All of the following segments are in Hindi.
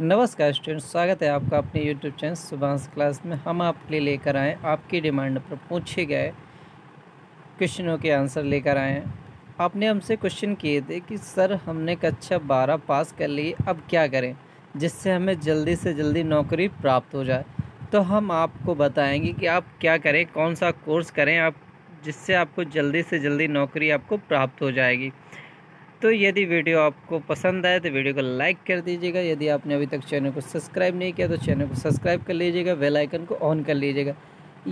नमस्कार स्टूडेंट स्वागत है आपका अपने यूट्यूब चैनल सुभाष क्लास में हम आपके लिए लेकर आएँ आपकी डिमांड पर पूछे गए क्वेश्चनों के आंसर लेकर आएँ आपने हमसे क्वेश्चन किए थे कि सर हमने कक्षा बारह पास कर ली अब क्या करें जिससे हमें जल्दी से जल्दी नौकरी प्राप्त हो जाए तो हम आपको बताएंगे कि आप क्या करें कौन सा कोर्स करें आप जिससे आपको जल्दी से जल्दी नौकरी आपको प्राप्त हो जाएगी दोस्तों यदि वीडियो आपको पसंद आए तो वीडियो को लाइक कर दीजिएगा यदि आपने अभी तक चैनल को सब्सक्राइब नहीं किया तो चैनल को सब्सक्राइब कर लीजिएगा बेल आइकन को ऑन कर लीजिएगा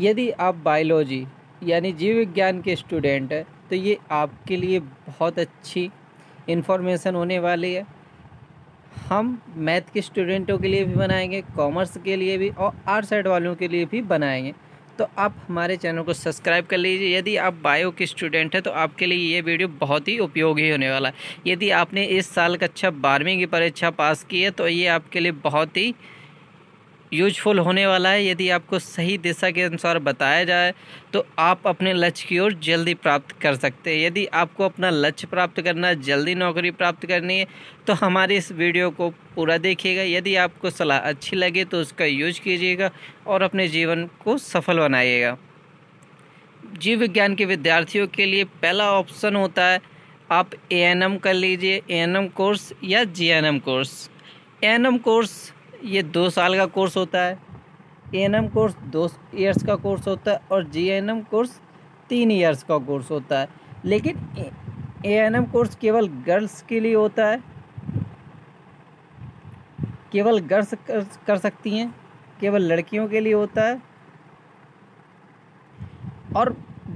यदि आप बायोलॉजी यानी जीव विज्ञान के स्टूडेंट हैं तो ये आपके लिए बहुत अच्छी इन्फॉर्मेशन होने वाली है हम मैथ के स्टूडेंटों के लिए भी बनाएंगे कॉमर्स के लिए भी और आर्ट साइड वालों के लिए भी बनाएंगे तो आप हमारे चैनल को सब्सक्राइब कर लीजिए यदि आप बायो के स्टूडेंट हैं तो आपके लिए ये वीडियो बहुत ही उपयोगी होने वाला है यदि आपने इस साल कक्षा बारहवीं की परीक्षा पास की है तो ये आपके लिए बहुत ही यूजफुल होने वाला है यदि आपको सही दिशा के अनुसार बताया जाए तो आप अपने लक्ष्य की ओर जल्दी प्राप्त कर सकते हैं यदि आपको अपना लक्ष्य प्राप्त करना है जल्दी नौकरी प्राप्त करनी है तो हमारे इस वीडियो को पूरा देखिएगा यदि आपको सलाह अच्छी लगे तो उसका यूज कीजिएगा और अपने जीवन को सफल बनाइएगा जीव विज्ञान के विद्यार्थियों के लिए पहला ऑप्शन होता है आप ए कर लीजिए ए कोर्स या जी कोर्स ए कोर्स ये दो साल का कोर्स होता है ए कोर्स दो ईयर्स का कोर्स होता है और जी कोर्स तीन ईयर्स का कोर्स होता है लेकिन ए कोर्स केवल गर्ल्स के लिए होता है केवल गर्ल्स कर, कर सकती हैं केवल लड़कियों के लिए होता है और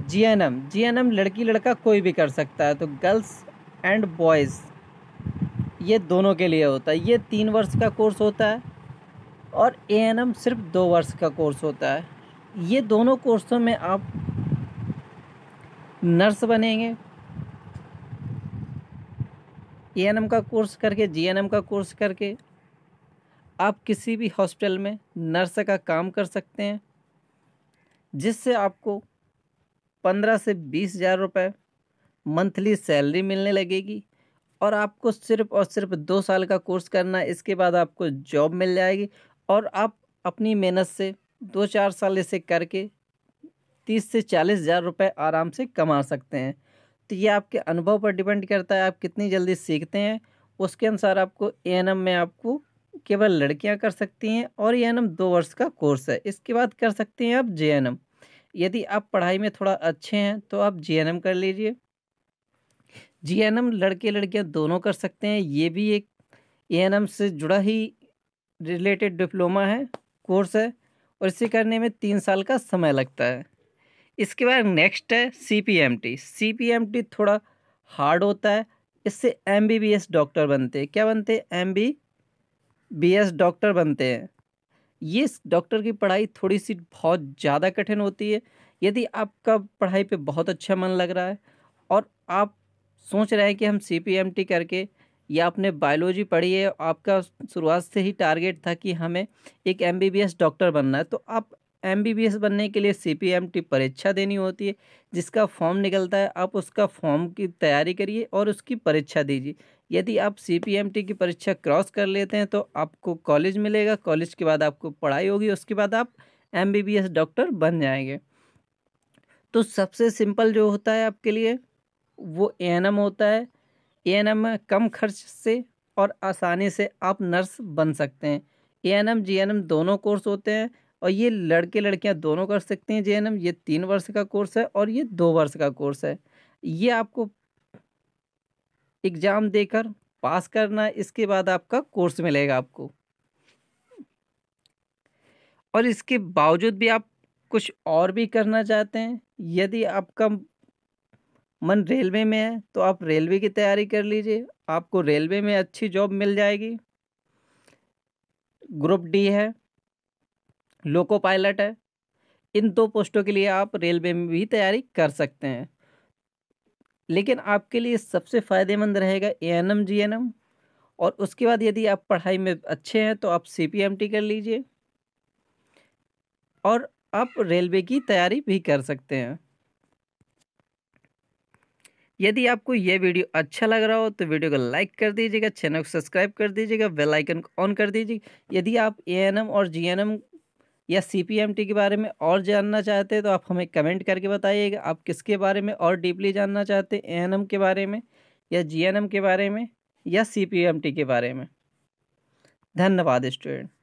G N M G N M लड़की लड़का कोई भी कर सकता है तो गर्ल्स एंड बॉयज़ ये दोनों के लिए होता है ये तीन वर्ष का कोर्स होता है और ए सिर्फ दो वर्ष का कोर्स होता है ये दोनों कोर्सों में आप नर्स बनेंगे ए का कोर्स करके जी का कोर्स करके आप किसी भी हॉस्पिटल में नर्स का काम कर सकते हैं जिससे आपको पंद्रह से बीस हज़ार रुपये मंथली सैलरी मिलने लगेगी और आपको सिर्फ और सिर्फ दो साल का कोर्स करना इसके बाद आपको जॉब मिल जाएगी और आप अपनी मेहनत से दो चार साल ऐसे करके तीस से चालीस हज़ार रुपये आराम से कमा सकते हैं तो ये आपके अनुभव पर डिपेंड करता है आप कितनी जल्दी सीखते हैं उसके अनुसार आपको ए में आपको केवल लड़कियां कर सकती हैं और ए एन दो वर्ष का कोर्स है इसके बाद कर सकते हैं आप जे यदि आप पढ़ाई में थोड़ा अच्छे हैं तो आप जे कर लीजिए जी एन एम लड़के लड़कियाँ दोनों कर सकते हैं ये भी एक ए एन एम से जुड़ा ही रिलेटेड डिप्लोमा है कोर्स है और इसे करने में तीन साल का समय लगता है इसके बाद नेक्स्ट है C P M T C P M T थोड़ा हार्ड होता है इससे M B B S doctor बनते हैं क्या बनते हैं M B B S doctor बनते हैं ये डॉक्टर की पढ़ाई थोड़ी सी बहुत ज़्यादा कठिन होती है यदि आपका पढ़ाई पे बहुत अच्छा मन लग रहा है और आप सोच रहे हैं कि हम सी पी एम टी करके या आपने बायोलॉजी पढ़ी है आपका शुरुआत से ही टारगेट था कि हमें एक एम डॉक्टर बनना है तो आप एम बनने के लिए सी पी परीक्षा देनी होती है जिसका फॉर्म निकलता है आप उसका फॉर्म की तैयारी करिए और उसकी परीक्षा दीजिए यदि आप सी की परीक्षा क्रॉस कर लेते हैं तो आपको कॉलेज मिलेगा कॉलेज के बाद आपको पढ़ाई होगी उसके बाद आप एम डॉक्टर बन जाएंगे तो सबसे सिंपल जो होता है आपके लिए वो ए होता है एएनएम में कम खर्च से और आसानी से आप नर्स बन सकते हैं A N M N M दोनों कोर्स होते हैं और ये लड़के लड़कियां दोनों कर सकते हैं जे एन एम ये तीन वर्ष का कोर्स है और ये दो वर्ष का कोर्स है ये आपको एग्ज़ाम देकर पास करना इसके बाद आपका कोर्स मिलेगा आपको और इसके बावजूद भी आप कुछ और भी करना चाहते हैं यदि आपका मन रेलवे में है तो आप रेलवे की तैयारी कर लीजिए आपको रेलवे में अच्छी जॉब मिल जाएगी ग्रुप डी है लोको पायलट है इन दो पोस्टों के लिए आप रेलवे में भी तैयारी कर सकते हैं लेकिन आपके लिए सबसे फ़ायदेमंद रहेगा A N M G N M और उसके बाद यदि आप पढ़ाई में अच्छे हैं तो आप सी पी एम टी कर लीजिए और आप रेलवे की तैयारी भी कर सकते हैं यदि आपको यह वीडियो अच्छा लग रहा हो तो वीडियो को लाइक कर दीजिएगा चैनल को सब्सक्राइब कर दीजिएगा बेल आइकन को ऑन कर दीजिएगा यदि आप ए और जी या सी के बारे में और जानना चाहते हैं तो आप हमें कमेंट करके बताइएगा आप किसके बारे में और डीपली जानना चाहते हैं ए के बारे में या जी के बारे में या सी के बारे में धन्यवाद स्टूडेंट